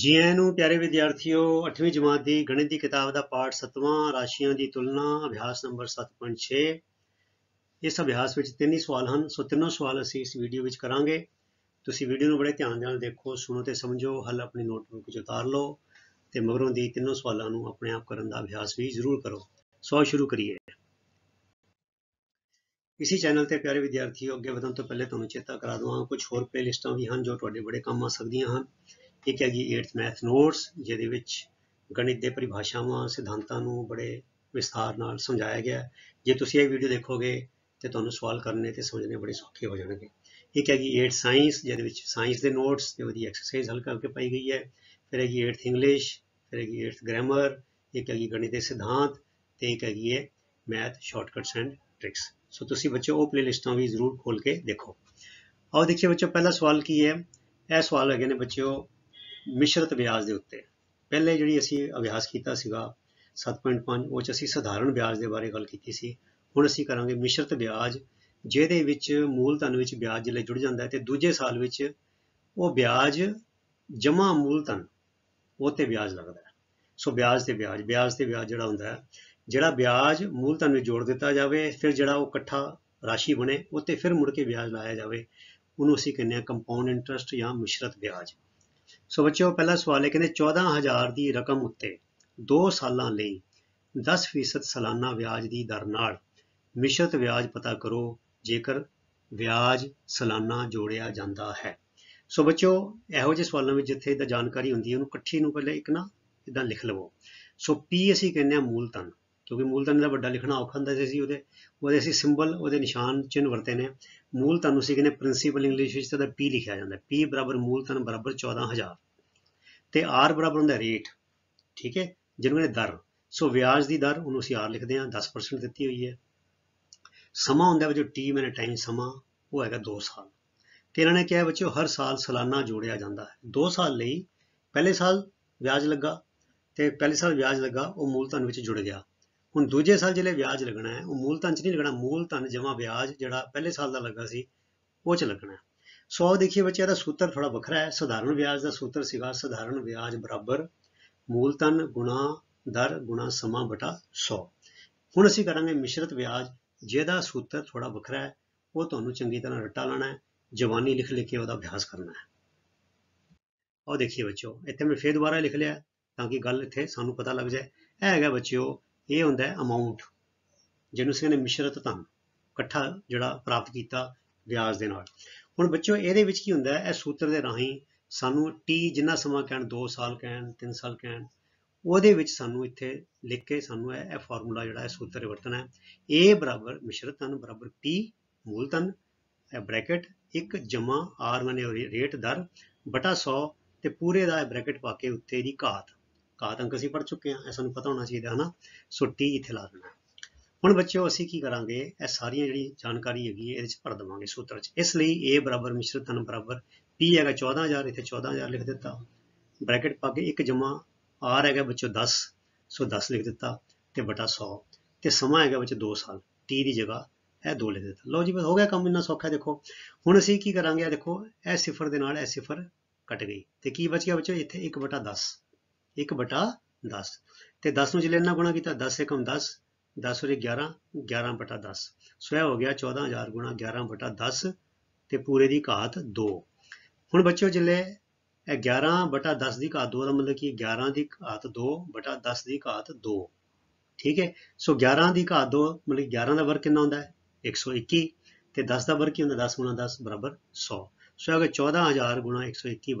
ਜੀ ਆਇਆਂ ਨੂੰ ਪਿਆਰੇ ਵਿਦਿਆਰਥੀਓ 8ਵੀਂ ਜਮਾਤ ਦੀ ਗਣਿਤ ਦੀ ਕਿਤਾਬ ਦਾ ਪਾਠ 7ਵਾਂ ਰਾਸ਼ੀਆਂ ਦੀ ਤੁਲਨਾ ਅਭਿਆਸ ਨੰਬਰ 7.6 ਇਸ ਅਭਿਆਸ ਵਿੱਚ ਤਿੰਨ ਹੀ ਸਵਾਲ ਹਨ ਸੋ ਤਿੰਨੋਂ ਸਵਾਲ ਅਸੀਂ ਇਸ ਵੀਡੀਓ ਵਿੱਚ ਕਰਾਂਗੇ ਤੁਸੀਂ ਵੀਡੀਓ ਨੂੰ ਬੜੇ ਧਿਆਨ ਨਾਲ ਦੇਖੋ ਸੁਣੋ ਤੇ ਸਮਝੋ ਹੱਲ ਆਪਣੀ ਨੋਟਬੁੱਕ 'ਚ ਉਤਾਰ ਲਓ ਤੇ ਮਗਰੋਂ ਦੀ ਤਿੰਨੋਂ ਸਵਾਲਾਂ ਨੂੰ ਆਪਣੇ ਆਪ ਕਰਨ ਦਾ ਅਭਿਆਸ ਵੀ ਜ਼ਰੂਰ ਕਰੋ ਸੋ ਸ਼ੁਰੂ ਕਰੀਏ ਇਸੇ ਚੈਨਲ ਤੇ ਪਿਆਰੇ ਵਿਦਿਆਰਥੀਓ ਅੱਗੇ ਵਧਣ ਤੋਂ ਪਹਿਲੇ ਤੁਹਾਨੂੰ ਚੇਤਾ ਕਰਾ ਦਵਾਂ ਕੁਝ ਹੋਰ ਪਲੇਲਿਸਟਾਂ ਵੀ ਹਨ ਜੋ ਤੁਹਾਡੇ ਬੜੇ ਕੰਮ ਆ ਸਕਦੀਆਂ ਹਨ ਇੱਕ ਹੈਗੀ 8th ਮੈਥ ਨੋਟਸ ਜਿਹਦੇ ਵਿੱਚ ਗਣਿਤ ਦੇ ਪਰਿਭਾਸ਼ਾਵਾਂ ਸਿਧਾਂਤਾਂ ਨੂੰ ਬੜੇ ਵਿਸਥਾਰ ਨਾਲ ਸਮਝਾਇਆ ਗਿਆ ਜੇ ਤੁਸੀਂ ਇਹ ਵੀਡੀਓ ਦੇਖੋਗੇ ਤੇ ਤੁਹਾਨੂੰ ਸਵਾਲ ਕਰਨੇ ਤੇ ਸਮਝਣੇ ਬੜੇ ਸੌਖੇ ਹੋ ਜਾਣਗੇ ਇੱਕ ਹੈਗੀ 8th ਸਾਇੰਸ ਜਿਹਦੇ ਵਿੱਚ ਸਾਇੰਸ ਦੇ ਨੋਟਸ ਤੇ ਉਹਦੀ ਐਕਸਰਸਾਈਜ਼ ਹੱਲ ਕਰਕੇ ਪਾਈ ਗਈ ਹੈ ਫਿਰ ਹੈਗੀ 8th ਇੰਗਲਿਸ਼ ਫਿਰ ਹੈਗੀ 8th ਗ੍ਰਾਮਰ ਇੱਕ ਹੈਗੀ ਗਣਿਤ ਦੇ ਸਿਧਾਂਤ ਤੇ ਇੱਕ ਹੈਗੀ ਹੈ math shortcuts and tricks so ਤੁਸੀਂ ਬੱਚੋ ਉਹ ਪਲੇਲਿਸਟਾਂ ਵੀ ਜ਼ਰੂਰ ਖੋਲ ਕੇ ਦੇਖੋ ਆਓ ਦੇਖੀਏ ਬੱਚੋ ਪਹਿਲਾ ਸਵਾਲ ਕੀ ਹੈ ਇਹ ਸਵਾਲ ਹੈਗੇ ਨੇ ਬੱਚਿਓ ਮਿਸ਼ਰਤ ਵਿਆਜ ਦੇ ਉੱਤੇ ਪਹਿਲੇ ਜਿਹੜੀ ਅਸੀਂ ਅਭਿਆਸ ਕੀਤਾ ਸੀਗਾ 7.5 ਉਹ ਚ ਅਸੀਂ ਸਧਾਰਨ ਵਿਆਜ ਦੇ ਬਾਰੇ ਗੱਲ ਕੀਤੀ ਸੀ ਹੁਣ ਅਸੀਂ ਕਰਾਂਗੇ ਮਿਸ਼ਰਤ ਵਿਆਜ ਜਿਹਦੇ ਵਿੱਚ ਮੂਲਧਨ ਵਿੱਚ ਵਿਆਜ ਜਿਹੜੇ ਜੁੜ ਜਾਂਦਾ ਹੈ ਤੇ ਦੂਜੇ ਸਾਲ ਵਿੱਚ ਉਹ ਵਿਆਜ ਜਮਾ ਮੂਲਧਨ ਉਹ ਤੇ ਵਿਆਜ ਲੱਗਦਾ ਹੈ ਸੋ ਵਿਆਜ ਤੇ ਵਿਆਜ ਵਿਆਜ ਤੇ ਵਿਆਜ ਜਿਹੜਾ ਹੁੰਦਾ ਹੈ ਜਿਹੜਾ ਵਿਆਜ ਮੂਲਧਨ ਵਿੱਚ ਜੋੜ ਦਿੱਤਾ ਜਾਵੇ ਫਿਰ ਜਿਹੜਾ ਉਹ ਇਕੱਠਾ ਰਾਸ਼ੀ ਬਣੇ ਉੱਤੇ ਫਿਰ ਮੁੜ ਕੇ ਵਿਆਜ ਲਾਇਆ ਜਾਵੇ ਉਹਨੂੰ ਅਸੀਂ ਕਹਿੰਦੇ ਆ ਕੰਪਾਊਂਡ ਇੰਟਰਸਟ ਜਾਂ ਮਿਸ਼ਰਤ ਵਿਆਜ ਸੋ ਬੱਚਿਓ ਪਹਿਲਾ ਸਵਾਲ ਹੈ ਕਹਿੰਦੇ 14000 ਦੀ ਰਕਮ ਉੱਤੇ 2 ਸਾਲਾਂ ਲਈ 10% ਸਾਲਾਨਾ ਵਿਆਜ ਦੀ ਦਰ ਨਾਲ ਮਿਸ਼ਰਤ ਵਿਆਜ ਪਤਾ ਕਰੋ ਜੇਕਰ ਵਿਆਜ ਸਾਲਾਨਾ ਜੋੜਿਆ ਜਾਂਦਾ ਹੈ ਸੋ ਬੱਚਿਓ ਇਹੋ ਜਿਹੇ ਸਵਾਲਾਂ ਵਿੱਚ ਜਿੱਥੇ ਤਾਂ ਜਾਣਕਾਰੀ ਹੁੰਦੀ ਹੈ ਉਹਨੂੰ ਇਕੱਠੀ ਨੂੰ ਪਹਿਲੇ ਇੱਕ ਨਾ ਇਦਾਂ ਲਿਖ ਲਵੋ ਸੋ ਪੀ ਅਸੀਂ ਕਹਿੰਦੇ ਆ ਮੂਲਧਨ ਕਿਉਂਕਿ ਮੂਲਧਨ ਦਾ ਵੱਡਾ ਲਿਖਣਾ ਔਖਾ ਹੁੰਦਾ ਸੀ ਉਹਦੇ ਉਹਦੇ ਅਸੀਂ ਸਿੰਬਲ ਉਹਦੇ ਨਿਸ਼ਾਨ ਚਿੰਨ ਵਰਤੇ ਨੇ ਮੂਲ ਤੁਹਾਨੂੰ ਸੀ ਕਿਨੇ ਪ੍ਰਿੰਸੀਪਲ ਇੰਗਲਿਸ਼ ਵਿੱਚ ਤਾਂ P ਲਿਖਿਆ ਜਾਂਦਾ P ਬਰਾਬਰ ਮੂਲ ਤਨ ਬਰਾਬਰ 14000 ਤੇ R ਬਰਾਬਰ ਹੁੰਦਾ ਰੇਟ ਠੀਕ ਹੈ ਜਿਹਨੂੰ ਕਹਿੰਦੇ ਦਰ ਸੋ ਵਿਆਜ ਦੀ ਦਰ ਉਹਨੂੰ ਅਸੀਂ R ਲਿਖਦੇ ਹਾਂ 10% ਦਿੱਤੀ ਹੋਈ ਹੈ ਸਮਾਂ ਹੁੰਦਾ ਵਿੱਚ T ਮੈਨੇ ਟਾਈਮ ਸਮਾਂ ਉਹ ਹੈਗਾ 2 ਸਾਲ ਤੇ ਇਹਨਾਂ ਨੇ ਕਿਹਾ ਬੱਚਿਓ ਹਰ ਸਾਲ ਸਾਲਾਨਾ ਜੋੜਿਆ ਜਾਂਦਾ ਹੈ 2 ਸਾਲ ਲਈ ਪਹਿਲੇ ਸਾਲ ਵਿਆਜ ਲੱਗਾ ਤੇ ਪਹਿਲੇ ਸਾਲ ਵਿਆਜ ਲੱਗਾ ਉਹ ਮੂਲ ਤਨ ਵਿੱਚ ਜੁੜ ਗਿਆ ਹੁਣ ਦੂਜੇ ਸਾਲ ਜਿਹੜੇ ਵਿਆਜ ਲੱਗਣਾ ਹੈ ਉਹ ਮੂਲ ਧਨ 'ਚ ਨਹੀਂ ਲੱਗਣਾ ਮੂਲ ਧਨ ਜਮਾ ਵਿਆਜ ਜਿਹੜਾ ਪਹਿਲੇ ਸਾਲ ਦਾ ਲੱਗਾ ਸੀ ਉਹ 'ਚ ਲੱਗਣਾ ਸੋ ਆਓ ਦੇਖੀਏ ਬੱਚੇ ਇਹਦਾ ਸੂਤਰ ਥੋੜਾ ਵੱਖਰਾ ਹੈ ਸਧਾਰਨ ਵਿਆਜ ਦਾ ਸੂਤਰ ਸੀਗਾ ਸਧਾਰਨ ਵਿਆਜ ਬਰਾਬਰ ਮੂਲ ਧਨ ਗੁਣਾ ਦਰ ਗੁਣਾ ਸਮਾਂ ਬਟਾ 100 ਹੁਣ ਅਸੀਂ ਕਰਾਂਗੇ ਮਿਸ਼ਰਤ ਵਿਆਜ ਜਿਹਦਾ ਸੂਤਰ ਥੋੜਾ ਵੱਖਰਾ ਹੈ ਉਹ ਤੁਹਾਨੂੰ ਚੰਗੀ ਤਰ੍ਹਾਂ ਰੱਟਾ ਲਾਣਾ ਹੈ ਜਵਾਨੀ ਲਿਖ ਲਿਖ ਕੇ ਉਹਦਾ ਅਭਿਆਸ ਕਰਨਾ ਹੈ ਆਓ ਦੇਖੀਏ ਬੱਚਿਓ ਇੱਥੇ ਮੈਂ ਫੇਰ ਦੁਬਾਰਾ ਲਿਖ ਲਿਆ ਤਾਂ ਕਿ ਗੱਲ ਇੱਥੇ ਸਾਨੂੰ ਪਤਾ ਲੱਗ ਜਾਏ ਇਹ ਹੈਗਾ ਬੱਚਿਓ ਇਹ ਹੁੰਦਾ ਹੈ ਅਮਾਉਂਟ ਜਿਹਨੂੰ ਅਸੀਂ ਨੇ ਮਿਸ਼ਰਤ ਤਾਂ ਇਕੱਠਾ ਜਿਹੜਾ ਪ੍ਰਾਪਤ ਕੀਤਾ ਵਿਆਜ ਦੇ ਨਾਲ ਹੁਣ ਬੱਚਿਓ ਇਹਦੇ ਵਿੱਚ ਕੀ ਹੁੰਦਾ ਹੈ ਇਹ ਸੂਤਰ ਦੇ ਰਾਹੀਂ ਸਾਨੂੰ t ਜਿੰਨਾ ਸਮਾਂ ਕਹਿਣ 2 ਸਾਲ ਕਹਿਣ 3 ਸਾਲ ਕਹਿਣ ਉਹਦੇ ਵਿੱਚ ਸਾਨੂੰ ਇੱਥੇ ਲਿਖ ਕੇ ਸਾਨੂੰ ਇਹ ਫਾਰਮੂਲਾ ਜਿਹੜਾ ਹੈ ਸੂਤਰ ਵਰਤਣਾ ਹੈ a ਬਰਾਬਰ ਮਿਸ਼ਰਤ ਤਨ ਬਰਾਬਰ p ਮੂਲ ਤਨ ਇਹ ਬ੍ਰੈਕਟ 1 ਜਮਾ r ਮਨੇ ਰੇਟ ਦਰ ਬਟਾ 100 ਤੇ ਪੂਰੇ ਦਾ ਬ੍ਰੈਕਟ ਪਾ ਕੇ ਉੱਤੇ ਦੀ ਘਾਤ ਘਾਤ ਅੰਕ ਅਸੀਂ ਪੜ ਚੁੱਕੇ ਹਾਂ ਇਹ ਸਾਨੂੰ ਪਤਾ ਹੋਣਾ ਚਾਹੀਦਾ ਹਨਾ ਸੋ ਟੀ ਇੱਥੇ ਲਾ ਦੇਣਾ ਹੁਣ ਬੱਚਿਓ ਅਸੀਂ ਕੀ ਕਰਾਂਗੇ ਇਹ ਸਾਰੀਆਂ ਜਿਹੜੀ ਜਾਣਕਾਰੀ ਹੈਗੀ ਹੈ ਇਹਦੇ ਵਿੱਚ ਭਰ ਦਵਾਂਗੇ ਸੂਤਰ 'ਚ ਇਸ ਲਈ a ਬਰਾਬਰ ਮਿਸ਼ਰਿਤ ਬਰਾਬਰ p ਹੈਗਾ 14000 ਇੱਥੇ 14000 ਲਿਖ ਦਿੱਤਾ ਬ੍ਰੈਕਟ ਪਾ ਕੇ 1 ਜਮਾ r ਹੈਗਾ ਬੱਚਿਓ 10 ਸੋ 10 ਲਿਖ ਦਿੱਤਾ ਤੇ ਬਟਾ 100 ਤੇ ਸਮਾਂ ਹੈਗਾ ਬੱਚਿਓ 2 ਸਾਲ t ਦੀ ਜਗ੍ਹਾ ਇਹ 2 ਲਿਖ ਦਿੱਤਾ ਲਓ ਜੀ ਬਸ ਹੋ ਗਿਆ ਕੰਮ ਇੰਨਾ ਸੌਖਾ ਦੇਖੋ ਹੁਣ ਅਸੀਂ ਕੀ ਕਰਾਂਗੇ ਦੇਖੋ ਇਹ ਸਿਫਰ ਦੇ ਨਾਲ ਇਹ ਸਿਫਰ ਕੱਟ ਗਈ ਤੇ ਕੀ ਬਚ ਗਿਆ ਬੱਚਿਓ ਇੱਥੇ 1 ਬਟਾ 10 1 ਬਟਾ 10 ਤੇ 10 ਨੂੰ ਜੇ ਲੈਣਾ ਗੁਣਾ ਕੀਤਾ 10 1 10 10 ਉਰੇ 11 11 ਬਟਾ 10 ਸੋ ਇਹ ਹੋ ਗਿਆ 14000 ਗੁਣਾ 11 ਬਟਾ 10 ਤੇ ਪੂਰੇ ਦੀ ਘਾਤ 2 ਹੁਣ ਬੱਚਿਓ ਇਹ 11 ਬਟਾ 10 ਦੀ ਘਾਤ 2 ਦਾ ਮਤਲਬ ਕੀ 11 ਦੀ ਘਾਤ 2 ਬਟਾ 10 ਦੀ ਘਾਤ 2 ਠੀਕ ਹੈ ਸੋ 11 ਦੀ ਘਾਤ 2 ਮਤਲਬ 11 ਦਾ ਵਰਗ ਕਿੰਨਾ ਹੁੰਦਾ ਹੈ 121 ਤੇ 10 ਦਾ ਵਰਗ ਕੀ ਹੁੰਦਾ 10 10 100 ਸੋ ਇਹ ਹੋ ਗਿਆ 14000 121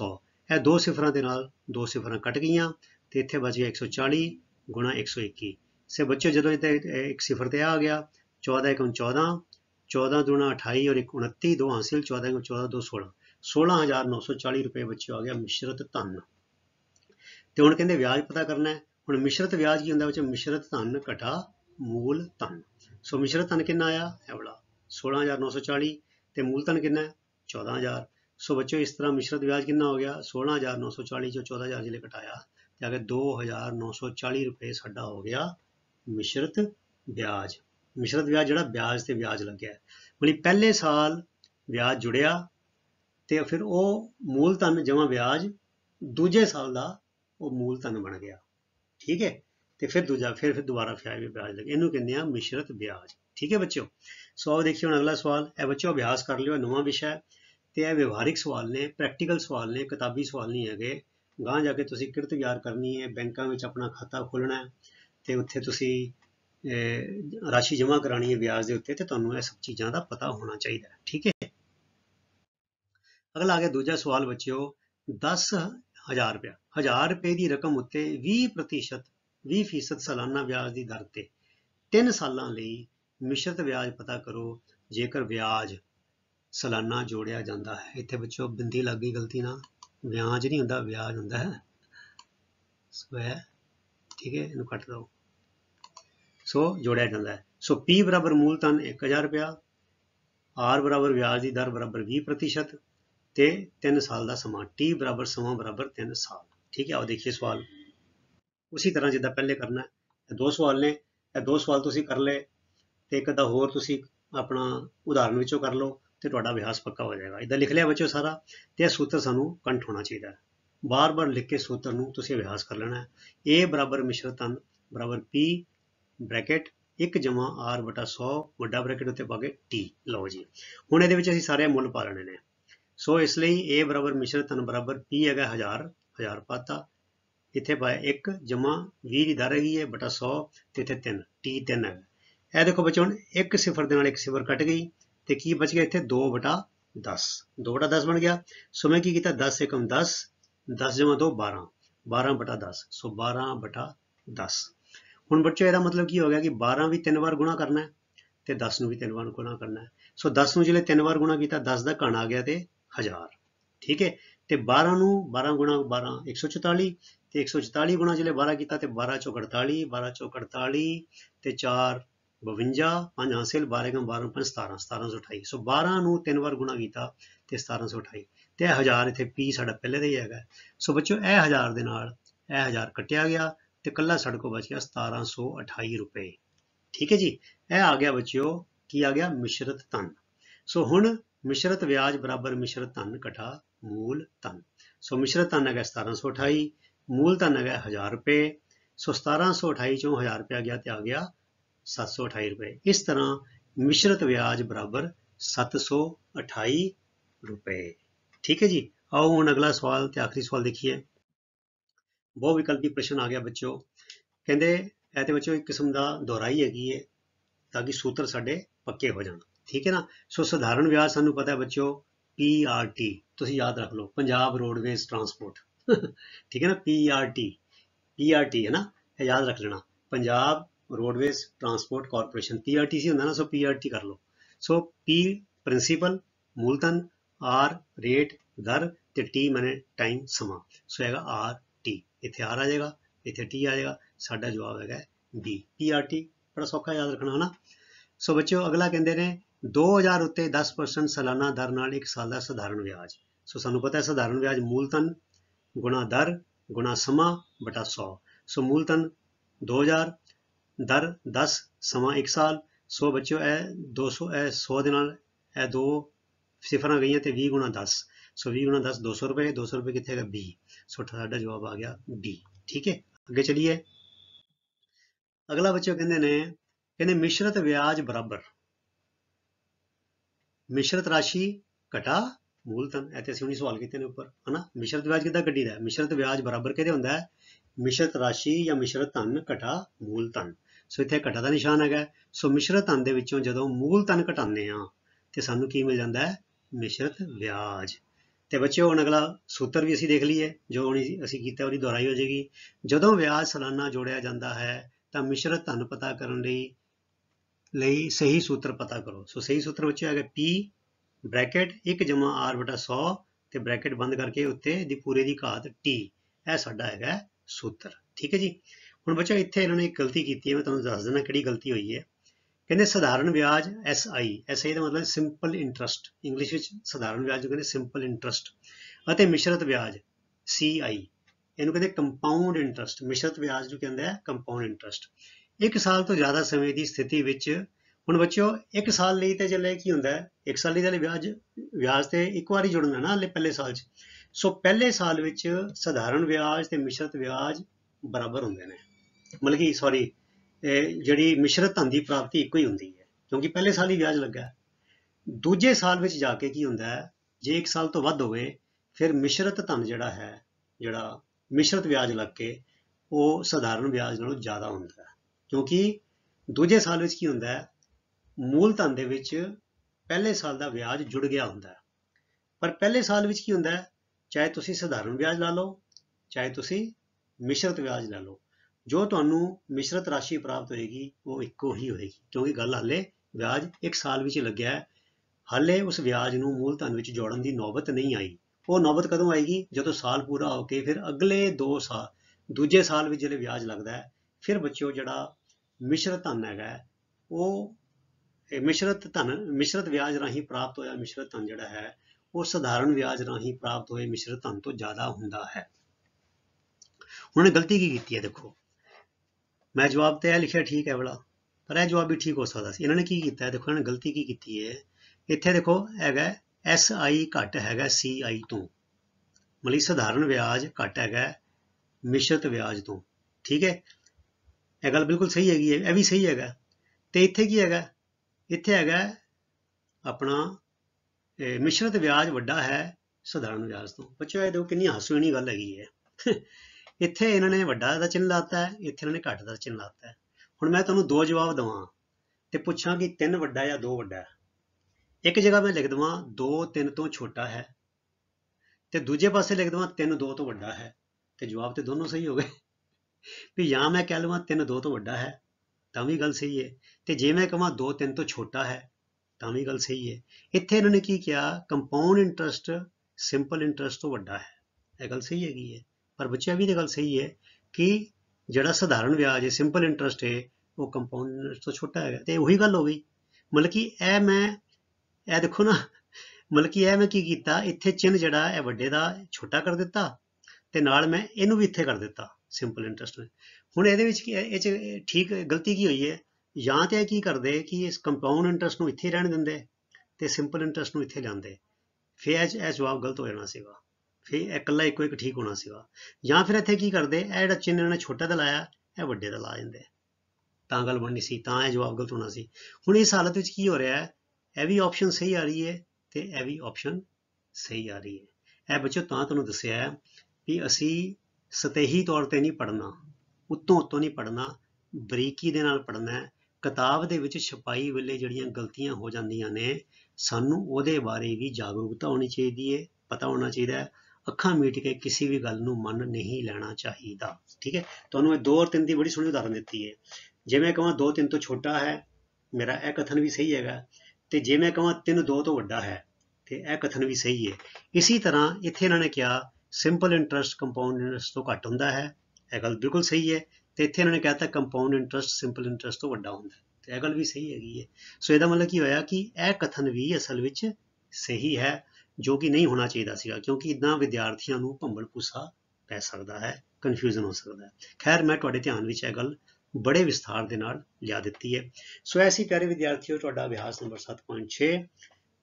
100 ਇਹ ਦੋ ਸਿਫਰਾਂ ਦੇ ਨਾਲ ਦੋ ਸਿਫਰਾਂ ਕੱਟ ਗਈਆਂ ਤੇ ਇੱਥੇ ਬਚ ਗਿਆ 140 ਗੁਣਾ 121 ਸੇ ਬੱਚੇ ਜਦੋਂ ਇੱਥੇ ਇੱਕ ਸਿਫਰ ਤੇ ਆ ਗਿਆ 14 14 14 28 ਔਰ 29 ਦੋ ਹਾਸਿਲ 14 14 2 16 16940 ਰੁਪਏ ਬੱਚੇ ਆ ਗਿਆ ਮਿਸ਼ਰਤ ਧਨ ਤੇ ਹੁਣ ਕਹਿੰਦੇ ਵਿਆਜ ਪਤਾ ਕਰਨਾ ਹੈ ਹੁਣ ਮਿਸ਼ਰਤ ਵਿਆਜ ਕੀ ਹੁੰਦਾ ਵਿੱਚ ਮਿਸ਼ਰਤ ਧਨ ਘਟਾ ਮੂਲ ਧਨ ਸੋ ਮਿਸ਼ਰਤ ਧਨ ਕਿੰਨਾ ਆਇਆ ਇਹ ਵਾਲਾ 16940 ਤੇ ਮੂਲ ਧਨ ਕਿੰਨਾ ਹੈ 14000 ਸੋ ਬੱਚੋ ਇਸ ਤਰ੍ਹਾਂ ਮਿਸ਼ਰਤ ਵਿਆਜ ਕਿੰਨਾ ਹੋ ਗਿਆ 16940 ਚੋਂ 14000 ਜਿਲੇ ਘਟਾਇਆ ਤੇ ਆ ਕੇ 2940 ਰੁਪਏ ਸਾਡਾ ਹੋ ਗਿਆ ਮਿਸ਼ਰਤ ਵਿਆਜ ਮਿਸ਼ਰਤ ਵਿਆਜ ਜਿਹੜਾ ਵਿਆਜ ਤੇ ਵਿਆਜ ਲੱਗਿਆ ਮਤਲਬ ਪਹਿਲੇ ਸਾਲ ਵਿਆਜ ਜੁੜਿਆ ਤੇ ਫਿਰ ਉਹ ਮੂਲ ਧਨ ਜਮਾ ਵਿਆਜ ਦੂਜੇ ਸਾਲ ਦਾ ਉਹ ਮੂਲ ਧਨ ਬਣ ਗਿਆ ਠੀਕ ਹੈ ਤੇ ਫਿਰ ਦੂਜਾ ਫਿਰ ਫਿਰ ਦੁਬਾਰਾ ਫਿਰ ਵਿਆਜ ਲੱਗੇ ਇਹਨੂੰ ਕਹਿੰਦੇ ਆ ਮਿਸ਼ਰਤ ਵਿਆਜ ਠੀਕ ਹੈ ਬੱਚਿਓ ਸੋ ਆਓ ਦੇਖੀਏ ਹੁਣ ਅਗਲਾ ਸਵਾਲ ਇਹ ਬੱਚਿਓ ਅਭਿਆਸ ਕਰ ਲਿਓ ਨਵਾਂ ਵਿਸ਼ਾ ਹੈ ਤੇ ਇਹ ਵਿਵਹਾਰਿਕ ਸਵਾਲ ਨੇ ਪ੍ਰੈਕਟੀਕਲ ਸਵਾਲ ਨੇ ਕਿਤਾਬੀ ਸਵਾਲ ਨਹੀਂ ਹੈਗੇ ਗਾਂ ਜਾ ਕੇ ਤੁਸੀਂ ਕਿਰਤ ਯਾਰ ਕਰਨੀ ਹੈ ਬੈਂਕਾਂ ਵਿੱਚ ਆਪਣਾ ਖਾਤਾ ਖੋਲਣਾ ਤੇ ਉੱਥੇ ਤੁਸੀਂ ਰਾਸ਼ੀ ਜਮ੍ਹਾਂ ਕਰਾਣੀ ਹੈ ਵਿਆਜ ਦੇ ਉੱਤੇ ਤੇ ਤੁਹਾਨੂੰ ਇਹ ਸਭ ਚੀਜ਼ਾਂ ਦਾ ਪਤਾ ਹੋਣਾ ਚਾਹੀਦਾ ਠੀਕ ਹੈ ਅਗਲਾ ਆ ਗਿਆ ਦੂਜਾ ਸਵਾਲ ਬੱਚਿਓ 10000 ਰੁਪਏ 1000 ਰੁਪਏ ਦੀ ਰਕਮ ਉੱਤੇ 20% 20% ਸਾਲਾਨਾ ਵਿਆਜ ਦੀ ਦਰ ਤੇ 3 ਸਾਲਾਂ ਲਈ ਮਿਸ਼ਰਤ ਵਿਆਜ ਪਤਾ ਕਰੋ ਜੇਕਰ ਵਿਆਜ ਸਾਲਾਨਾ ਜੋੜਿਆ ਜਾਂਦਾ ਹੈ ਇੱਥੇ ਬੱਚੋ ਬਿੰਦੀ ਲੱਗ ਗਈ ਗਲਤੀ ਨਾਲ ਵਿਆਜ ਨਹੀਂ ਹੁੰਦਾ ਵਿਆਜ ਹੁੰਦਾ ਹੈ ਸੋ ਹੈ ਠੀਕ ਹੈ ਇਹਨੂੰ ਕੱਟ ਦਿਓ ਸੋ ਜੋੜਿਆ ਜਾਂਦਾ ਹੈ ਸੋ P ਬਰਾਬਰ ਮੂਲਧਨ 1000 ਰੁਪਿਆ R ਬਰਾਬਰ ਵਿਆਜ ਦੀ ਦਰ ਬਰਾਬਰ 20% ਤੇ 3 ਸਾਲ ਦਾ ਸਮਾਂ T ਬਰਾਬਰ ਸਮਾਂ ਬਰਾਬਰ 3 ਸਾਲ ਠੀਕ ਹੈ ਆਓ ਦੇਖੀਏ ਸਵਾਲ ਉਸੇ ਤਰ੍ਹਾਂ ਜਿੱਦਾਂ ਪਹਿਲੇ ਕਰਨਾ ਹੈ ਦੋ ਸਵਾਲ ਨੇ ਇਹ ਦੋ ਸਵਾਲ ਤੁਸੀਂ ਕਰ ਲਏ ਤੇ ਇੱਕ ਦਾ ਹੋਰ ਤੁਸੀਂ ਆਪਣਾ ਉਦਾਹਰਨ ਵਿੱਚੋਂ ਕਰ ਲਓ ਤੇ ਤੁਹਾਡਾ ਅਭਿਆਸ ਪੱਕਾ ਹੋ ਜਾਏਗਾ ਇਦਾਂ ਲਿਖ ਲਿਆ ਬੱਚੋ ਸਾਰਾ ਤੇ ਇਹ ਸੂਤਰ ਸਾਨੂੰ ਕੰਠ ਹੋਣਾ ਚਾਹੀਦਾ ਬਾਰ-ਬਾਰ ਲਿਖ ਕੇ ਸੂਤਰ ਨੂੰ ਤੁਸੀਂ ਅਭਿਆਸ ਕਰ ਲੈਣਾ ਹੈ A ਬਰਾਬਰ ਮਿਸ਼ਰ ਤਨ ਬਰਾਬਰ P ਬ੍ਰੈਕਟ 1 ਜਮਾ R ਬਟਾ 100 ਵੱਡਾ ਬ੍ਰੈਕਟ ਉੱਤੇ ਪਾ ਕੇ T ਲਓ ਜੀ ਹੁਣ ਇਹਦੇ ਵਿੱਚ ਅਸੀਂ ਸਾਰੇ ਮੁੱਲ ਪਾ ਲੈਣੇ ਨੇ ਸੋ ਇਸ ਲਈ A ਬਰਾਬਰ ਮਿਸ਼ਰ ਤਨ ਬਰਾਬਰ P ਹੈਗਾ 1000 1000 ਪਾਤਾ ਇੱਥੇ ਪਾਇਆ 1 ਜਮਾ 20 ਦੀ ਦਰ ਹੈਗੀ ਹੈ ਬਟਾ 100 ਤੇ ਇੱਥੇ 3 T 3 ਹੈ ਇਹ ਦੇਖੋ ਬੱਚੋ ਹੁਣ 1 ਸਿਫਰ ਦੇ ਨਾਲ 1 ਸਿਫਰ ਕੱਟ ਗਈ ਤੇ ਕੀ ਬਚ ਗਿਆ ਇੱਥੇ 2 ਬਟਾ 10 2 ਬਟਾ 10 ਬਣ ਗਿਆ ਸੋ ਮੈਂ ਕੀ ਕੀਤਾ 10 1 10 10 ਜਮਾ 2 12 12 ਬਟਾ 10 ਸੋ 12 ਬਟਾ 10 ਹੁਣ ਬੱਚੋ ਇਹਦਾ ਮਤਲਬ ਕੀ ਹੋ ਗਿਆ ਕਿ 12 ਵੀ ਤਿੰਨ ਵਾਰ ਗੁਣਾ ਕਰਨਾ ਹੈ ਤੇ 10 ਨੂੰ ਵੀ ਤਿੰਨ ਵਾਰ ਗੁਣਾ ਕਰਨਾ ਹੈ ਸੋ 10 ਨੂੰ ਜਿਹੜੇ ਤਿੰਨ ਵਾਰ ਗੁਣਾ ਕੀਤਾ 10 ਦਾ ਘਣ ਆ ਗਿਆ ਤੇ 1000 ਠੀਕ ਹੈ ਤੇ 12 ਨੂੰ 12 ਗੁਣਾ 12 144 ਤੇ 144 ਗੁਣਾ ਜਿਹੜੇ 12 ਕੀਤਾ ਤੇ 12 ਚੋਂ 48 12 ਚੋਂ 48 ਤੇ 4 52 5 ਹਾਸਿਲ 12 ਗਮ 12 5 17 1728 ਸੋ 12 ਨੂੰ ਤਿੰਨ ਵਾਰ ਗੁਣਾ ਕੀਤਾ ਤੇ 1728 ਤੇ ਇਹ 1000 ਇੱਥੇ p ਸਾਡਾ ਪਹਿਲੇ ਦਾ ਹੀ ਹੈਗਾ ਸੋ ਬੱਚਿਓ ਇਹ 1000 ਦੇ ਨਾਲ ਇਹ 1000 ਕੱਟਿਆ ਗਿਆ ਤੇ ਕੱਲਾ ਸਾਡੇ ਕੋ ਬਚ 1728 ਰੁਪਏ ਠੀਕ ਹੈ ਜੀ ਇਹ ਆ ਗਿਆ ਬੱਚਿਓ ਕੀ ਆ ਗਿਆ ਮਿਸ਼ਰਤ ਧਨ ਸੋ ਹੁਣ ਮਿਸ਼ਰਤ ਵਿਆਜ ਬਰਾਬਰ ਮਿਸ਼ਰਤ ਧਨ ਘਟਾ ਮੂਲ ਧਨ ਸੋ ਮਿਸ਼ਰਤ ਧਨ ਹੈਗਾ 1728 ਮੂਲ ਧਨ ਹੈਗਾ 1000 ਰੁਪਏ ਸੋ 1728 ਚੋਂ 1000 ਰੁਪਏ ਗਿਆ ਤੇ ਆ ਗਿਆ 728 ਰੁਪਏ ਇਸ ਤਰ੍ਹਾਂ ਮਿਸ਼ਰਤ ਵਿਆਜ ਬਰਾਬਰ 728 ਰੁਪਏ ਠੀਕ ਹੈ ਜੀ ਆਓ ਹੁਣ ਅਗਲਾ ਸਵਾਲ ਤੇ ਆਖਰੀ ਸਵਾਲ ਦੇਖੀਏ ਬਹੁ ਵਿਕਲਪੀ ਪ੍ਰਸ਼ਨ ਆ ਗਿਆ ਬੱਚਿਓ ਕਹਿੰਦੇ ਇਹ ਤੇ ਬੱਚਿਓ ਇੱਕ ਕਿਸਮ ਦਾ ਦੁਹਰਾਈ ਹੈਗੀ ਹੈ ਤਾਂ ਕਿ ਸੂਤਰ ਸਾਡੇ ਪੱਕੇ ਹੋ ਜਾਣ ਠੀਕ ਹੈ ਨਾ ਸੋ ਸਧਾਰਨ ਵਿਆਜ ਸਾਨੂੰ ਪਤਾ ਹੈ ਬੱਚਿਓ ਪੀਆਰਟੀ ਤੁਸੀਂ ਯਾਦ ਰੱਖ ਲਓ ਪੰਜਾਬ ਰੋਡਵੇਜ਼ ਟਰਾਂਸਪੋਰਟ ਠੀਕ ਹੈ ਨਾ ਪੀਆਰਟੀ ਪੀਆਰਟੀ ਹੈ ਨਾ ਇਹ ਯਾਦ ਰੱਖ ਲੈਣਾ Punjab roadways transport corporation PRTC ਹੁੰਦਾ ਨਾ ਸੋ ਪੀਆਰਟੀ ਕਰ ਲਓ ਸੋ ਪੀ ਪ੍ਰਿੰਸੀਪਲ ਮੂਲਧਨ ਆਰ ਰੇਟ ਦਰ ਤੇ ਟੀ ਮਨੇ ਟਾਈਮ ਸਮਾਂ ਸੋ ਹੈਗਾ ਆਰ ਟੀ ਇੱਥੇ ਆਰ ਆ ਜਾਏਗਾ ਇੱਥੇ ਟੀ ਆ ਜਾਏਗਾ ਸਾਡਾ ਜਵਾਬ ਹੈਗਾ ਬੀ ਪੀਆਰਟੀ ਬੜਾ ਸੌਖਾ ਯਾਦ ਰੱਖਣਾ ਹਨਾ ਸੋ ਬੱਚਿਓ ਅਗਲਾ ਕਹਿੰਦੇ ਨੇ 2000 ਉੱਤੇ 10% ਸਾਲਾਨਾ ਦਰ ਨਾਲ 1 ਸਾਲ ਦਾ ਸਧਾਰਨ ਵਿਆਜ ਸੋ ਸਾਨੂੰ ਪਤਾ ਹੈ ਸਧਾਰਨ ਵਿਆਜ ਮੂਲਧਨ ਗੁਣਾ ਦਰ ਗੁਣਾ ਸਮਾਂ ਬਟਾ 100 ਸੋ ਮੂਲਧਨ 2000 ਦਰ 10 ਸਮਾਂ 1 ਸਾਲ 100 ਬੱਚਿਓ ਐ 200 ਐ 100 ਦੇ ਨਾਲ ਐ ਦੋ ਸਿਫਰਾਂ ਗਈਆਂ ਤੇ 20 ਗੁਣਾ 10 ਸੋ 20 ਗੁਣਾ 10 200 ਰੁਪਏ 200 ਰੁਪਏ ਕਿੱਥੇ ਹੈਗਾ 20 ਸੋ ਸਾਡਾ ਜਵਾਬ ਆ ਗਿਆ ਡੀ ਠੀਕ ਹੈ ਅੱਗੇ ਚਲੀਏ ਅਗਲਾ ਬੱਚਿਓ ਕਹਿੰਦੇ ਨੇ ਕਹਿੰਦੇ ਮਿਸ਼ਰਤ ਵਿਆਜ ਬਰਾਬਰ ਮਿਸ਼ਰਤ ਰਾਸ਼ੀ ਘਟਾ ਮੂਲਧਨ ਐ ਤੇ ਅਸੀਂ ਹੁਣੀ ਸਵਾਲ ਕੀਤੇ ਨੇ ਉੱਪਰ ਹਨਾ ਮਿਸ਼ਰਤ ਵਿਆਜ ਕਿੱਦਾਂ ਕੱਢੀਦਾ ਮਿਸ਼ਰਤ ਵਿਆਜ ਬਰਾਬਰ ਕਿਹਦੇ ਹੁੰਦਾ ਹੈ ਮਿਸ਼ਰਤ ਰਾਸ਼ੀ ਜਾਂ ਮਿਸ਼ਰਤ ਧਨ ਘਟਾ ਮੂਲਧਨ ਸੋ ਇੱਥੇ ਘਟਾ ਦਾ ਨਿਸ਼ਾਨ ਹੈਗਾ ਸੋ ਮਿਸ਼ਰਤ ਧਨ ਦੇ ਵਿੱਚੋਂ ਜਦੋਂ ਮੂਲ ਧਨ ਘਟਾਉਂਦੇ ਆ ਤੇ ਸਾਨੂੰ ਕੀ ਮਿਲ ਜਾਂਦਾ ਹੈ ਮਿਸ਼ਰਤ ਵਿਆਜ ਤੇ ਬੱਚਿਓ ਹੁਣ ਅਗਲਾ ਸੂਤਰ ਵੀ ਅਸੀਂ ਦੇਖ ਲਈਏ ਜੋ ਹੁਣ ਅਸੀਂ ਕੀਤਾ ਉਹਦੀ ਦੁਹਰਾਈ ਹੋ ਜਾਏਗੀ ਜਦੋਂ ਵਿਆਜ ਸਾਲਾਨਾ ਜੋੜਿਆ ਜਾਂਦਾ ਹੈ ਤਾਂ ਮਿਸ਼ਰਤ ਧਨ ਪਤਾ ਕਰਨ ਲਈ ਲਈ ਸਹੀ ਸੂਤਰ ਪਤਾ ਕਰੋ ਸੋ ਸਹੀ ਸੂਤਰ ਬੱਚਿਓ ਹੈਗਾ P ਬ੍ਰੈਕਟ 1 ਜਮਾ R 100 ਤੇ ਬ੍ਰੈਕਟ ਬੰਦ ਕਰਕੇ ਉੱਤੇ ਦੀ ਪੂਰੇ ਦੀ ਘਾਤ t ਇਹ ਸਾਡਾ ਹੈਗਾ ਸੂਤਰ ਠੀਕ ਹੈ ਜੀ ਹੁਣ ਬੱਚਾ ਇੱਥੇ ਇਹਨਾਂ ਨੇ ਇੱਕ ਗਲਤੀ ਕੀਤੀ ਹੈ ਮੈਂ ਤੁਹਾਨੂੰ ਦੱਸ ਦਿੰਦਾ ਕਿਹੜੀ ਗਲਤੀ ਹੋਈ ਹੈ ਕਹਿੰਦੇ ਸਧਾਰਨ ਵਿਆਜ ਐਸ ਆਈ ਐਸ ਆਈ ਦਾ ਮਤਲਬ ਸਿੰਪਲ ਇੰਟਰਸਟ ਇੰਗਲਿਸ਼ ਵਿੱਚ ਸਧਾਰਨ ਵਿਆਜ ਨੂੰ ਕਹਿੰਦੇ ਸਿੰਪਲ ਇੰਟਰਸਟ ਅਤੇ ਮਿਸ਼ਰਤ ਵਿਆਜ ਸੀ ਆਈ ਇਹਨੂੰ ਕਹਿੰਦੇ ਕੰਪਾਊਂਡ ਇੰਟਰਸਟ ਮਿਸ਼ਰਤ ਵਿਆਜ ਨੂੰ ਕਹਿੰਦੇ ਆ ਕੰਪਾਊਂਡ ਇੰਟਰਸਟ ਇੱਕ ਸਾਲ ਤੋਂ ਜ਼ਿਆਦਾ ਸਮੇਂ ਦੀ ਸਥਿਤੀ ਵਿੱਚ ਹੁਣ ਬੱਚਿਓ ਇੱਕ ਸਾਲ ਲਈ ਤੇ ਚੱਲੇ ਕੀ ਹੁੰਦਾ ਹੈ ਇੱਕ ਸਾਲ ਲਈ ਦਾ ਵਿਆਜ ਵਿਆਜ ਤੇ ਇੱਕ ਵਾਰੀ ਜੁੜਨਾ ਨਾ ਹਲੇ ਪਹਿਲੇ ਸਾਲ 'ਚ ਸੋ ਪਹਿਲੇ ਸਾਲ ਵਿੱਚ ਸਧਾਰਨ ਵਿਆਜ ਤੇ ਮਿਸ਼ਰਤ ਵਿਆਜ ਬਰਾਬਰ ਹੁੰਦੇ ਨੇ ਮਤਲਬ ਕਿ ਸੌਰੀ ਜਿਹੜੀ ਮਿਸ਼ਰਤ ਧਨ ਦੀ ਪ੍ਰਾਪਤੀ ਇੱਕੋ ਹੀ ਹੁੰਦੀ ਹੈ ਕਿਉਂਕਿ ਪਹਿਲੇ ਸਾਲ ਹੀ ਵਿਆਜ ਲੱਗਾ ਦੂਜੇ ਸਾਲ ਵਿੱਚ ਜਾ ਕੇ ਕੀ ਹੁੰਦਾ ਹੈ ਜੇ ਇੱਕ ਸਾਲ ਤੋਂ ਵੱਧ ਹੋਵੇ ਫਿਰ ਮਿਸ਼ਰਤ ਧਨ ਜਿਹੜਾ ਹੈ ਜਿਹੜਾ ਮਿਸ਼ਰਤ ਵਿਆਜ ਲੱਗ ਕੇ ਉਹ ਸਧਾਰਨ ਵਿਆਜ ਨਾਲੋਂ ਜ਼ਿਆਦਾ ਹੁੰਦਾ ਹੈ ਕਿਉਂਕਿ ਦੂਜੇ ਸਾਲ ਵਿੱਚ ਕੀ ਹੁੰਦਾ ਹੈ ਮੂਲ ਧਨ ਦੇ ਵਿੱਚ ਪਹਿਲੇ ਸਾਲ ਦਾ ਵਿਆਜ ਜੁੜ ਗਿਆ ਹੁੰਦਾ ਪਰ ਪਹਿਲੇ ਸਾਲ ਵਿੱਚ ਕੀ ਹੁੰਦਾ ਹੈ ਚਾਹੇ ਤੁਸੀਂ ਸਧਾਰਨ ਵਿਆਜ ਲਾ ਲਓ ਚਾਹੇ ਤੁਸੀਂ ਮਿਸ਼ਰਤ ਵਿਆਜ ਲਾ ਲਓ ਜੋ ਤੁਹਾਨੂੰ ਮਿਸ਼ਰਤ ਰਾਸ਼ੀ ਪ੍ਰਾਪਤ ਹੋਏਗੀ ਉਹ ਇੱਕੋ ਹੀ ਹੋਏਗੀ ਕਿਉਂਕਿ ਗੱਲ ਹੱਲੇ ਵਿਆਜ 1 ਸਾਲ ਵਿੱਚ ਲੱਗਿਆ ਹੈ ਹੱਲੇ ਉਸ ਵਿਆਜ ਨੂੰ ਮੂਲ ਧਨ ਵਿੱਚ ਜੋੜਨ ਦੀ ਨੌਬਤ ਨਹੀਂ ਆਈ ਉਹ ਨੌਬਤ ਕਦੋਂ ਆਏਗੀ ਜਦੋਂ ਸਾਲ ਪੂਰਾ ਹੋ ਕੇ ਫਿਰ ਅਗਲੇ 2 ਸਾਲ ਦੂਜੇ ਸਾਲ ਵਿੱਚ ਜਿਹੜੇ ਵਿਆਜ ਲੱਗਦਾ ਹੈ ਫਿਰ ਬੱਚਿਓ ਜਿਹੜਾ ਮਿਸ਼ਰਤ ਧਨ ਹੈਗਾ ਉਹ ਮਿਸ਼ਰਤ ਧਨ ਮਿਸ਼ਰਤ ਵਿਆਜ ਰਾਹੀਂ ਪ੍ਰਾਪਤ ਹੋਇਆ ਮਿਸ਼ਰਤ ਧਨ ਜਿਹੜਾ ਹੈ ਉਹ ਸਧਾਰਨ ਵਿਆਜ ਰਾਹੀਂ ਪ੍ਰਾਪਤ ਹੋਏ ਮਿਸ਼ਰਤ ਧਨ ਤੋਂ ਜ਼ਿਆਦਾ ਹੁੰਦਾ ਹੈ ਉਹਨੇ ਗਲਤੀ ਕੀ ਕੀਤੀ ਹੈ ਦੇਖੋ ਮੈਂ ਜਵਾਬ ਤੇ ਇਹ ਲਿਖਿਆ ਠੀਕ ਹੈ ਬੜਾ ਪਰ ਇਹ ਜਵਾਬ ਵੀ ਠੀਕ ਹੋ ਸਕਦਾ ਸੀ ਇਹਨਾਂ ਨੇ ਕੀ ਕੀਤਾ ਦੇਖੋ ਇਹਨਾਂ ਨੇ ਗਲਤੀ ਕੀ ਕੀਤੀ ਹੈ ਇੱਥੇ ਦੇਖੋ ਹੈਗਾ SI ਘੱਟ ਹੈਗਾ CI ਤੋਂ ਮਲੀ ਸਧਾਰਨ ਵਿਆਜ ਘੱਟ ਹੈਗਾ ਮਿਸ਼ਰਤ ਵਿਆਜ ਤੋਂ ਠੀਕ ਹੈ ਇਹ ਗੱਲ ਬਿਲਕੁਲ ਸਹੀ ਹੈਗੀ ਹੈ ਇਹ ਵੀ ਸਹੀ ਹੈਗਾ ਤੇ ਇੱਥੇ ਕੀ ਹੈਗਾ ਇੱਥੇ ਹੈਗਾ ਆਪਣਾ ਮਿਸ਼ਰਤ ਵਿਆਜ ਵੱਡਾ ਹੈ ਸਧਾਰਨ ਵਿਆਜ ਤੋਂ ਬੱਚਿਓ ਇਹ ਦੇਖੋ ਕਿੰਨੀ ਹਾਸੋਹੀਣੀ ਗੱਲ ਹੈਗੀ ਹੈ ਇੱਥੇ ਇਹਨਾਂ ਨੇ ਵੱਡਾ ਦਾ ਚਿੰਨ ਲਾਤਾ ਹੈ ਇੱਥੇ ਇਹਨਾਂ ਨੇ ਘੱਟ ਦਾ ਚਿੰਨ ਲਾਤਾ ਹੈ ਹੁਣ ਮੈਂ ਤੁਹਾਨੂੰ ਦੋ ਜਵਾਬ ਦਵਾਂ ਤੇ ਪੁੱਛਾਂ ਕਿ ਤਿੰਨ ਵੱਡਾ ਜਾਂ ਦੋ ਵੱਡਾ ਇੱਕ ਜਗ੍ਹਾ ਮੈਂ ਲਿਖ ਦਵਾਂ 2 3 ਤੋਂ ਛੋਟਾ ਹੈ ਤੇ ਦੂਜੇ ਪਾਸੇ ਲਿਖ ਦਵਾਂ 3 2 ਤੋਂ ਵੱਡਾ ਹੈ ਤੇ ਜਵਾਬ ਤੇ ਦੋਨੋਂ ਸਹੀ ਹੋ ਗਏ ਵੀ ਜਾਂ ਮੈਂ ਕਹਿ ਲਵਾਂ 3 2 ਤੋਂ ਵੱਡਾ ਹੈ ਤਾਂ ਵੀ ਗੱਲ ਸਹੀ ਹੈ ਤੇ ਜੇ ਮੈਂ ਕਹਾਂ 2 3 ਤੋਂ ਛੋਟਾ ਹੈ ਤਾਂ ਵੀ ਗੱਲ ਸਹੀ ਹੈ ਇੱਥੇ ਇਹਨਾਂ ਨੇ ਕੀ ਕਿਹਾ ਕੰਪਾਊਂਡ ਇੰਟਰਸਟ ਸਿੰਪਲ ਇੰਟਰਸਟ ਤੋਂ ਵੱਡਾ ਹੈ ਇਹ ਗੱਲ ਸਹੀ ਹੈਗੀ ਹੈ ਪਰ ਬੱਚਿਆ ਵੀ ਤੇ ਗੱਲ ਸਹੀ ਹੈ ਕਿ ਜਿਹੜਾ ਸਧਾਰਨ ਵਿਆਜ ਹੈ ਸਿੰਪਲ ਇੰਟਰਸਟ ਹੈ ਉਹ ਕੰਪਾਊਂਡ ਤੋਂ ਛੋਟਾ ਹੈਗਾ ਤੇ ਉਹੀ ਗੱਲ ਹੋ ਗਈ ਮਤਲਬ ਕਿ ਇਹ ਮੈਂ ਇਹ ਦੇਖੋ ਨਾ ਮਤਲਬ ਕਿ ਇਹ ਮੈਂ ਕੀ ਕੀਤਾ ਇੱਥੇ ਚਿੰਨ ਜਿਹੜਾ ਇਹ ਵੱਡੇ ਦਾ ਛੋਟਾ ਕਰ ਦਿੱਤਾ ਤੇ ਨਾਲ ਮੈਂ ਇਹਨੂੰ ਵੀ ਇੱਥੇ ਕਰ ਦਿੱਤਾ ਸਿੰਪਲ ਇੰਟਰਸਟ ਨੇ ਹੁਣ ਇਹਦੇ ਵਿੱਚ ਕੀ ਇਹ ਚ ਠੀਕ ਗਲਤੀ ਕੀ ਹੋਈ ਹੈ ਜਾਂ ਤੇ ਕੀ ਕਰਦੇ ਕਿ ਇਸ ਕੰਪਾਊਂਡ ਇੰਟਰਸਟ ਨੂੰ ਇੱਥੇ ਰਹਿਣ ਦਿੰਦੇ ਤੇ ਸਿੰਪਲ ਇੰਟਰਸਟ ਨੂੰ ਇੱਥੇ ਲਾਉਂਦੇ ਫਿਰ ਇਹ ਜਵਾਬ ਗਲਤ ਹੋ ਜਾਣਾ ਸੀਗਾ ਫਿਰ ਇਕੱਲਾ ਇੱਕੋ ਇੱਕ ਠੀਕ ਹੋਣਾ ਸੀਗਾ ਜਾਂ ਫਿਰ ਇੱਥੇ ਕੀ ਕਰਦੇ ਐ ਜਿਹੜਾ ਚਿੰਨ੍ਹ ਇਹਨਾਂ ਨੇ ਛੋਟਾ ਦਾ ਲਾਇਆ ਐ ਵੱਡੇ ਦਾ ਲਾ ਜਾਂਦੇ ਤਾਂ ਗੱਲ ਬਣਨੀ ਸੀ ਤਾਂ ਇਹ ਜਵਾਬ ਗਲਤ ਹੋਣਾ ਸੀ ਹੁਣ ਇਸ ਹਾਲਤ ਵਿੱਚ ਕੀ ਹੋ ਰਿਹਾ ਹੈ ਇਹ ਵੀ ਆਪਸ਼ਨ ਸਹੀ ਆ ਰਹੀ ਹੈ ਤੇ ਇਹ ਵੀ ਆਪਸ਼ਨ ਸਹੀ ਆ ਰਹੀ ਹੈ ਐ ਬੱਚੋ ਤਾਂ ਤੁਹਾਨੂੰ ਦੱਸਿਆ ਹੈ ਕਿ ਅਸੀਂ ਸਤਹੀ ਤੌਰ ਤੇ ਨਹੀਂ ਪੜਨਾ ਉੱਤੋਂ ਉੱਤੋਂ ਨਹੀਂ ਪੜਨਾ ਬਰੀਕੀ ਦੇ ਨਾਲ ਪੜਨਾ ਹੈ ਕਿਤਾਬ ਦੇ ਵਿੱਚ ਛਪਾਈ ਵੇਲੇ ਜਿਹੜੀਆਂ ਗਲਤੀਆਂ ਹੋ ਜਾਂਦੀਆਂ ਨੇ ਸਾਨੂੰ ਉਹਦੇ ਬਾਰੇ ਵੀ ਜਾਗਰੂਕਤਾ ਹੋਣੀ ਚਾਹੀਦੀ ਹੈ ਪਤਾ ਹੋਣਾ ਚਾਹੀਦਾ ਹੈ ਅੱਖਾਂ ਮੀਟ ਕੇ ਕਿਸੇ ਵੀ ਗੱਲ ਨੂੰ ਮੰਨ ਨਹੀਂ ਲੈਣਾ ਚਾਹੀਦਾ ਠੀਕ ਹੈ ਤੁਹਾਨੂੰ ਇਹ ਦੋ ਔਰ ਤਿੰਨ ਦੀ ਬੜੀ ਸੋਹਣੀ ਉਦਾਹਰਨ ਦਿੱਤੀ ਹੈ ਜੇ ਮੈਂ ਕਹਾਂ ਦੋ ਤਿੰਨ ਤੋਂ ਛੋਟਾ ਹੈ ਮੇਰਾ ਇਹ ਕਥਨ ਵੀ ਸਹੀ ਹੈਗਾ ਤੇ ਜੇ ਮੈਂ ਕਹਾਂ ਤਿੰਨ ਦੋ ਤੋਂ ਵੱਡਾ ਹੈ ਤੇ ਇਹ ਕਥਨ ਵੀ ਸਹੀ ਹੈ ਇਸੇ ਤਰ੍ਹਾਂ ਇੱਥੇ ਇਹਨਾਂ ਨੇ ਕਿਹਾ ਸਿੰਪਲ ਇੰਟਰਸਟ ਕੰਪਾਊਂਡ ਇੰਟਰਸਟ ਤੋਂ ਘੱਟ ਹੁੰਦਾ ਹੈ ਇਹ ਗੱਲ ਬਿਲਕੁਲ ਸਹੀ ਹੈ ਤੇ ਇੱਥੇ ਇਹਨਾਂ ਨੇ ਤਾਂ ਕੰਪਾਊਂਡ ਇੰਟਰਸਟ ਸਿੰਪਲ ਇੰਟਰਸਟ ਤੋਂ ਵੱਡਾ ਹੁੰਦਾ ਤੇ ਇਹ ਗੱਲ ਵੀ ਸਹੀ ਹੈਗੀ ਹੈ ਸੋ ਇਹਦਾ ਮਤਲਬ ਕੀ ਹੋਇਆ ਕਿ ਇਹ ਕਥਨ ਵੀ ਅਸਲ ਵਿੱਚ ਸਹੀ ਹੈ ਜੋ ਕਿ ਨਹੀਂ ਹੋਣਾ ਚਾਹੀਦਾ ਸੀਗਾ ਕਿਉਂਕਿ ਇਦਾਂ ਵਿਦਿਆਰਥੀਆਂ ਨੂੰ ਭੰਬਲ ਪੂਸਾ ਪੈ ਸਕਦਾ ਹੈ ਕਨਫਿਊਜ਼ਨ ਹੋ ਸਕਦਾ ਹੈ ਖੈਰ ਮੈਂ ਤੁਹਾਡੇ ਧਿਆਨ ਵਿੱਚ ਇਹ ਗੱਲ ਬੜੇ ਵਿਸਥਾਰ ਦੇ ਨਾਲ ਲਿਆ ਦਿੱਤੀ ਹੈ ਸੋ ਐਸੀ ਪਿਆਰੇ ਵਿਦਿਆਰਥੀਓ ਤੁਹਾਡਾ ਅਭਿਆਸ ਨੰਬਰ 7.6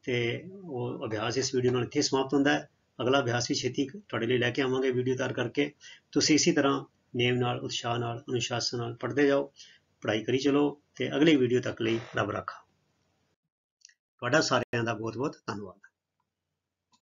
ਤੇ ਉਹ ਅਭਿਆਸ ਇਸ ਵੀਡੀਓ ਨਾਲ ਇੱਥੇ ਸਮਾਪਤ ਹੁੰਦਾ ਹੈ ਅਗਲਾ ਅਭਿਆਸ ਵੀ ਛੇਤੀ ਤੁਹਾਡੇ ਲਈ ਲੈ ਕੇ ਆਵਾਂਗੇ ਵੀਡੀਓ ਤਿਆਰ ਕਰਕੇ ਤੁਸੀਂ ਇਸੇ ਤਰ੍ਹਾਂ ਨੇਮ ਨਾਲ ਉਤਸ਼ਾਹ ਨਾਲ ਅਨੁਸ਼ਾਸਨ ਨਾਲ ਪੜ੍ਹਦੇ ਜਾਓ ਪੜ੍ਹਾਈ ਕਰੀ ਚਲੋ ਤੇ ਅਗਲੀ ਵੀਡੀਓ ਤੱਕ ਲਈ ਰੱਬ ਰੱਖਾ ਤੁਹਾਡਾ ਸਾਰਿਆਂ ਦਾ ਬਹੁਤ ਬਹੁਤ ਧੰਨਵਾਦ